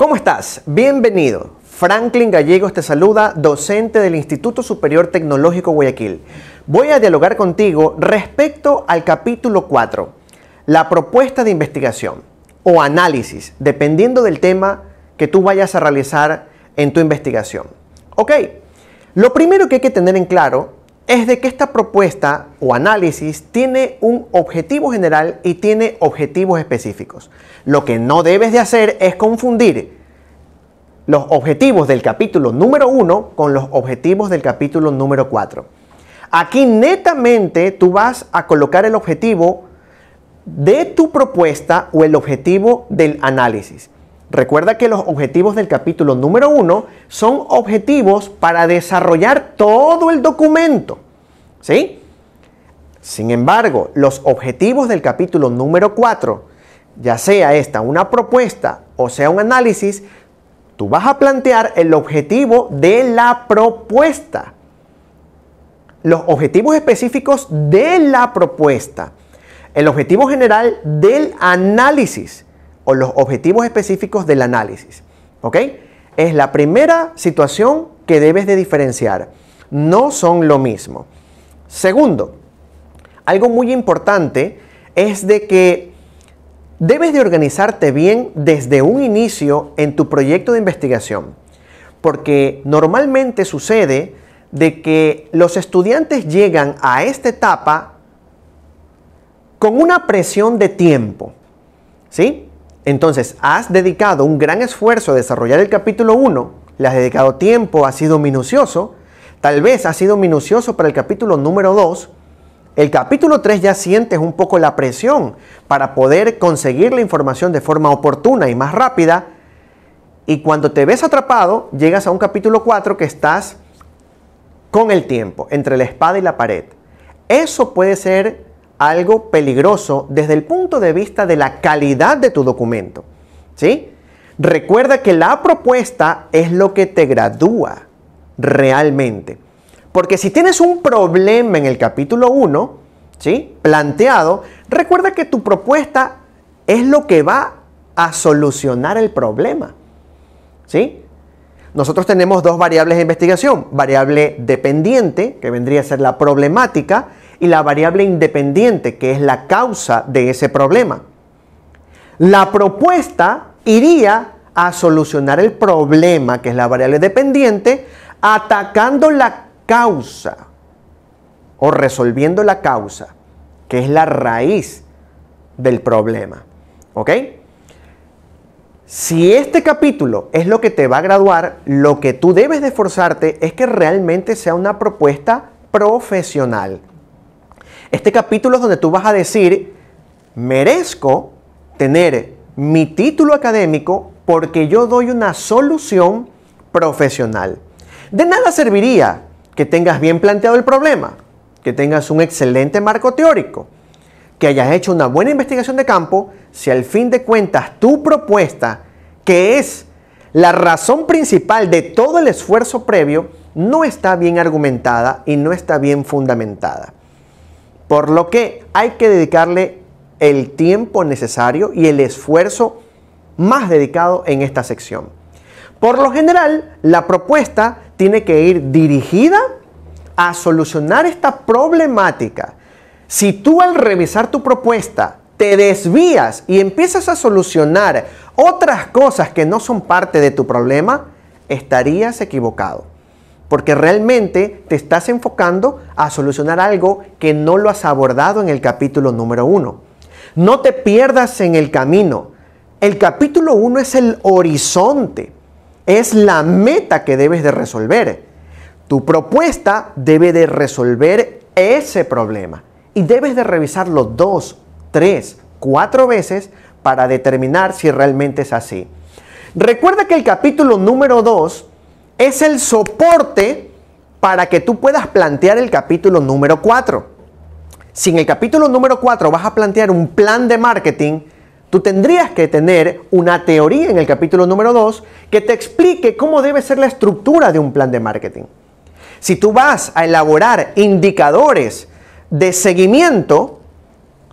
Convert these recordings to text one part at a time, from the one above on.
¿Cómo estás? Bienvenido. Franklin Gallegos te saluda, docente del Instituto Superior Tecnológico Guayaquil. Voy a dialogar contigo respecto al capítulo 4, la propuesta de investigación o análisis, dependiendo del tema que tú vayas a realizar en tu investigación. Ok, lo primero que hay que tener en claro es de que esta propuesta o análisis tiene un objetivo general y tiene objetivos específicos. Lo que no debes de hacer es confundir los objetivos del capítulo número 1 con los objetivos del capítulo número 4. Aquí netamente tú vas a colocar el objetivo de tu propuesta o el objetivo del análisis. Recuerda que los objetivos del capítulo número 1 son objetivos para desarrollar todo el documento. ¿Sí? Sin embargo, los objetivos del capítulo número 4, ya sea esta una propuesta o sea un análisis, tú vas a plantear el objetivo de la propuesta. Los objetivos específicos de la propuesta. El objetivo general del análisis los objetivos específicos del análisis. ¿Ok? Es la primera situación que debes de diferenciar. No son lo mismo. Segundo, algo muy importante es de que debes de organizarte bien desde un inicio en tu proyecto de investigación. Porque normalmente sucede de que los estudiantes llegan a esta etapa con una presión de tiempo. ¿Sí? Entonces, has dedicado un gran esfuerzo a desarrollar el capítulo 1, le has dedicado tiempo, ha sido minucioso, tal vez ha sido minucioso para el capítulo número 2, el capítulo 3 ya sientes un poco la presión para poder conseguir la información de forma oportuna y más rápida, y cuando te ves atrapado, llegas a un capítulo 4 que estás con el tiempo, entre la espada y la pared. Eso puede ser algo peligroso desde el punto de vista de la calidad de tu documento. ¿Sí? Recuerda que la propuesta es lo que te gradúa realmente. Porque si tienes un problema en el capítulo 1, ¿sí? planteado, recuerda que tu propuesta es lo que va a solucionar el problema. ¿Sí? Nosotros tenemos dos variables de investigación, variable dependiente, que vendría a ser la problemática, y la variable independiente, que es la causa de ese problema. La propuesta iría a solucionar el problema, que es la variable dependiente, atacando la causa o resolviendo la causa, que es la raíz del problema. ¿Ok? Si este capítulo es lo que te va a graduar, lo que tú debes de esforzarte es que realmente sea una propuesta profesional. Este capítulo es donde tú vas a decir, merezco tener mi título académico porque yo doy una solución profesional. De nada serviría que tengas bien planteado el problema, que tengas un excelente marco teórico, que hayas hecho una buena investigación de campo, si al fin de cuentas tu propuesta, que es la razón principal de todo el esfuerzo previo, no está bien argumentada y no está bien fundamentada. Por lo que hay que dedicarle el tiempo necesario y el esfuerzo más dedicado en esta sección. Por lo general, la propuesta tiene que ir dirigida a solucionar esta problemática. Si tú al revisar tu propuesta te desvías y empiezas a solucionar otras cosas que no son parte de tu problema, estarías equivocado porque realmente te estás enfocando a solucionar algo que no lo has abordado en el capítulo número uno. No te pierdas en el camino. El capítulo uno es el horizonte, es la meta que debes de resolver. Tu propuesta debe de resolver ese problema y debes de revisarlo dos, tres, cuatro veces para determinar si realmente es así. Recuerda que el capítulo número 2 es el soporte para que tú puedas plantear el capítulo número 4. Si en el capítulo número 4 vas a plantear un plan de marketing, tú tendrías que tener una teoría en el capítulo número 2 que te explique cómo debe ser la estructura de un plan de marketing. Si tú vas a elaborar indicadores de seguimiento,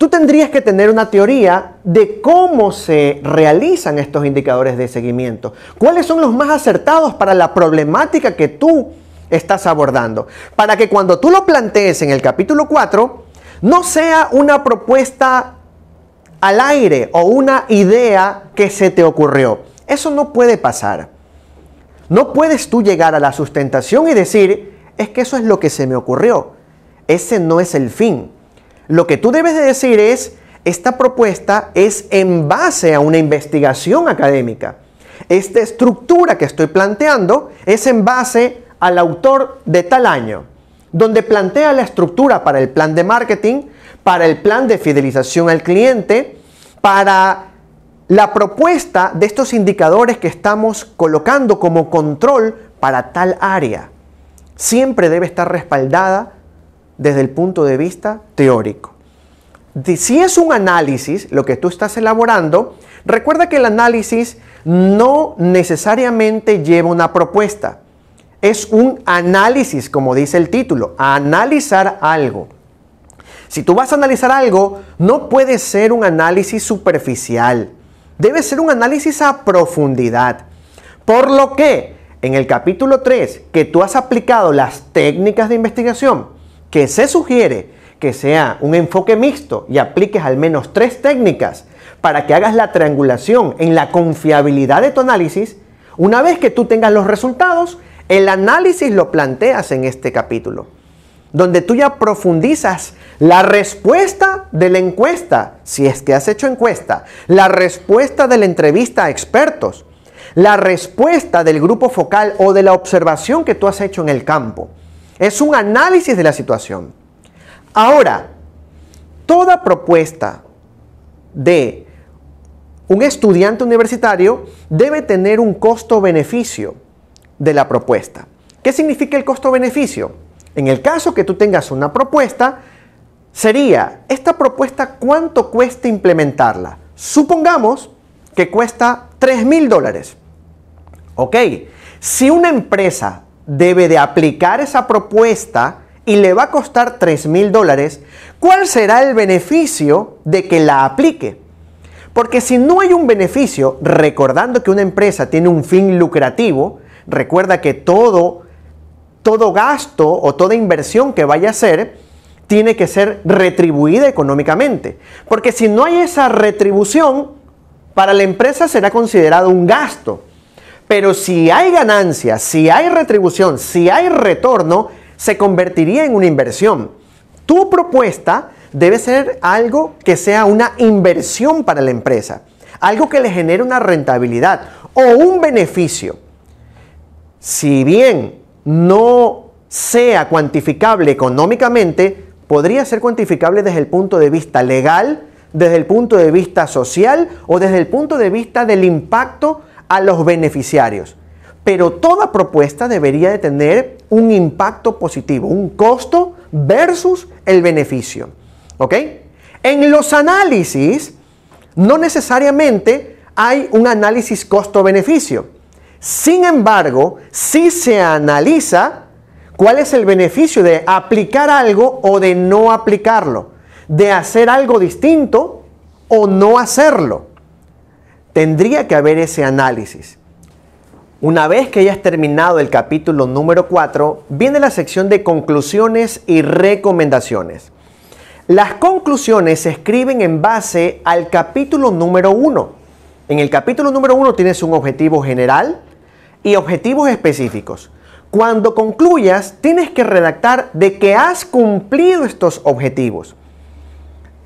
tú tendrías que tener una teoría de cómo se realizan estos indicadores de seguimiento, cuáles son los más acertados para la problemática que tú estás abordando, para que cuando tú lo plantees en el capítulo 4, no sea una propuesta al aire o una idea que se te ocurrió. Eso no puede pasar. No puedes tú llegar a la sustentación y decir, es que eso es lo que se me ocurrió. Ese no es el fin. Lo que tú debes de decir es, esta propuesta es en base a una investigación académica. Esta estructura que estoy planteando es en base al autor de tal año, donde plantea la estructura para el plan de marketing, para el plan de fidelización al cliente, para la propuesta de estos indicadores que estamos colocando como control para tal área. Siempre debe estar respaldada desde el punto de vista teórico. si es un análisis lo que tú estás elaborando, recuerda que el análisis no necesariamente lleva una propuesta. Es un análisis, como dice el título, analizar algo. Si tú vas a analizar algo, no puede ser un análisis superficial. Debe ser un análisis a profundidad. Por lo que en el capítulo 3, que tú has aplicado las técnicas de investigación, que se sugiere que sea un enfoque mixto y apliques al menos tres técnicas para que hagas la triangulación en la confiabilidad de tu análisis, una vez que tú tengas los resultados, el análisis lo planteas en este capítulo, donde tú ya profundizas la respuesta de la encuesta, si es que has hecho encuesta, la respuesta de la entrevista a expertos, la respuesta del grupo focal o de la observación que tú has hecho en el campo. Es un análisis de la situación. Ahora, toda propuesta de un estudiante universitario debe tener un costo-beneficio de la propuesta. ¿Qué significa el costo-beneficio? En el caso que tú tengas una propuesta, sería, ¿esta propuesta cuánto cuesta implementarla? Supongamos que cuesta 3 mil dólares. Ok, si una empresa debe de aplicar esa propuesta y le va a costar 3 mil dólares, ¿cuál será el beneficio de que la aplique? Porque si no hay un beneficio, recordando que una empresa tiene un fin lucrativo, recuerda que todo, todo gasto o toda inversión que vaya a hacer tiene que ser retribuida económicamente. Porque si no hay esa retribución, para la empresa será considerado un gasto. Pero si hay ganancia, si hay retribución, si hay retorno, se convertiría en una inversión. Tu propuesta debe ser algo que sea una inversión para la empresa, algo que le genere una rentabilidad o un beneficio. Si bien no sea cuantificable económicamente, podría ser cuantificable desde el punto de vista legal, desde el punto de vista social o desde el punto de vista del impacto a los beneficiarios. Pero toda propuesta debería de tener un impacto positivo, un costo versus el beneficio. ¿Ok? En los análisis no necesariamente hay un análisis costo-beneficio. Sin embargo, si se analiza cuál es el beneficio de aplicar algo o de no aplicarlo, de hacer algo distinto o no hacerlo tendría que haber ese análisis. Una vez que hayas terminado el capítulo número 4, viene la sección de conclusiones y recomendaciones. Las conclusiones se escriben en base al capítulo número 1. En el capítulo número 1 tienes un objetivo general y objetivos específicos. Cuando concluyas, tienes que redactar de que has cumplido estos objetivos.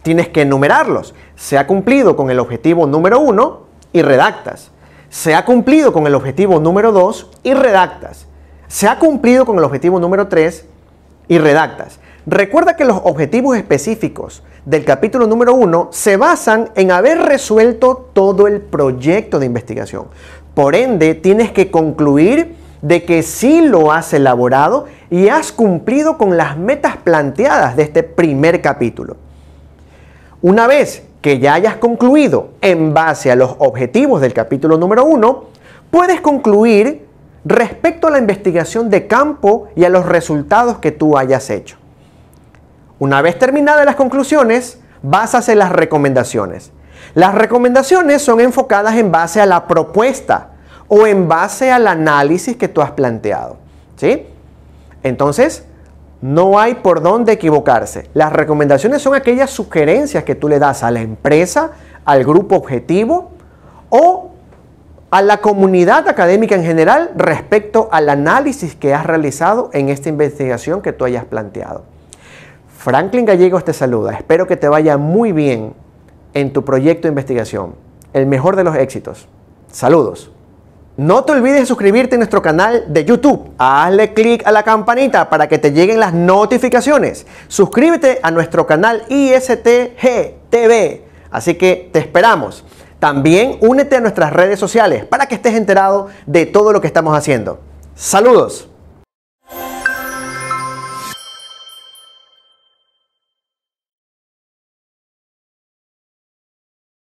Tienes que enumerarlos. Se ha cumplido con el objetivo número 1, y redactas. Se ha cumplido con el objetivo número 2 y redactas. Se ha cumplido con el objetivo número 3 y redactas. Recuerda que los objetivos específicos del capítulo número 1 se basan en haber resuelto todo el proyecto de investigación. Por ende, tienes que concluir de que sí lo has elaborado y has cumplido con las metas planteadas de este primer capítulo. Una vez que ya hayas concluido en base a los objetivos del capítulo número 1, puedes concluir respecto a la investigación de campo y a los resultados que tú hayas hecho. Una vez terminadas las conclusiones, vas a hacer las recomendaciones. Las recomendaciones son enfocadas en base a la propuesta o en base al análisis que tú has planteado. ¿sí? Entonces, no hay por dónde equivocarse. Las recomendaciones son aquellas sugerencias que tú le das a la empresa, al grupo objetivo o a la comunidad académica en general respecto al análisis que has realizado en esta investigación que tú hayas planteado. Franklin Gallegos te saluda. Espero que te vaya muy bien en tu proyecto de investigación. El mejor de los éxitos. Saludos. No te olvides de suscribirte a nuestro canal de YouTube. Hazle clic a la campanita para que te lleguen las notificaciones. Suscríbete a nuestro canal ISTG TV. Así que te esperamos. También únete a nuestras redes sociales para que estés enterado de todo lo que estamos haciendo. Saludos.